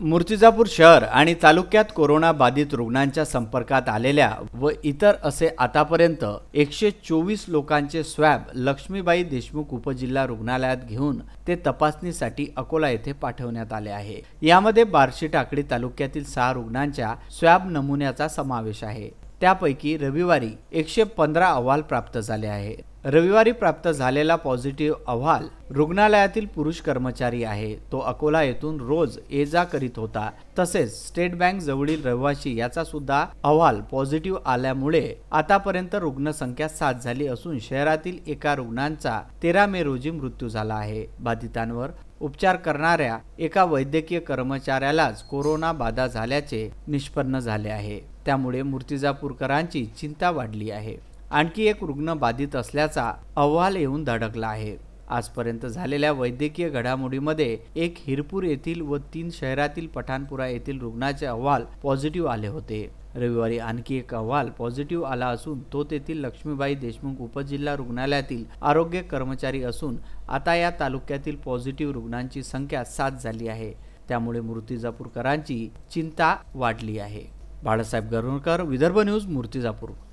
मूर्तिजापूर शहर आणि तालुक्यात कोरोना बाधित रुग्णांच्या संपर्कात आलेल्या व इतर असे आतापर्यंत एकशे चोवीस लोकांचे स्वॅब लक्ष्मीबाई देशमुख उपजिल्हा रुग्णालयात घेऊन ते तपासणीसाठी अकोला येथे पाठवण्यात आले आहे यामध्ये बार्शी टाकडी तालुक्यातील सहा रुग्णांच्या स्वॅब नमुन्याचा समावेश आहे त्यापैकी रविवारी एकशे पंधरा अहवाल प्राप्त झाले आहे रविवारी प्राप्त झालेला पॉझिटिव्ह अहवाल रुग्णालयातील पुरुष कर्मचारी आहे तो अकोला येथून रोज ये जा करीत होता तसेच स्टेट बँक जवळील रहिवाशी याचा सुद्धा अहवाल पॉझिटिव्ह आल्यामुळे आतापर्यंत रुग्णसंख्या सात झाली असून शहरातील एका रुग्णांचा तेरा मे रोजी मृत्यू झाला आहे बाधितांवर उपचार करणाऱ्या एका वैद्यकीय कर्मचाऱ्यालाच कोरोना बाधा झाल्याचे निष्पन्न झाले आहे त्यामुळे मूर्तिजापूरकरांची चिंता वाढली आहे आणखी एक रुग्ण बाधित असल्याचा अहवाल येऊन धडकला आहे आजपर्यंत झालेल्या वैद्यकीय घडामोडीमध्ये एक हिरपूर येथील व तीन शहरातील पठाणपुरा येथील रुग्णाचे अहवाल पॉझिटिव्ह आले होते रविवारी आणखी एक अहवाल पॉझिटिव्ह आला असून तो तेथील लक्ष्मीबाई देशमुख उपजिल्हा रुग्णालयातील आरोग्य कर्मचारी असून आता या तालुक्यातील पॉझिटिव्ह रुग्णांची संख्या सात झाली आहे त्यामुळे मूर्तिजापूरकरांची चिंता वाढली आहे बाळासाहेब गरुणकर विदर्भ न्यूज मूर्तिजापूर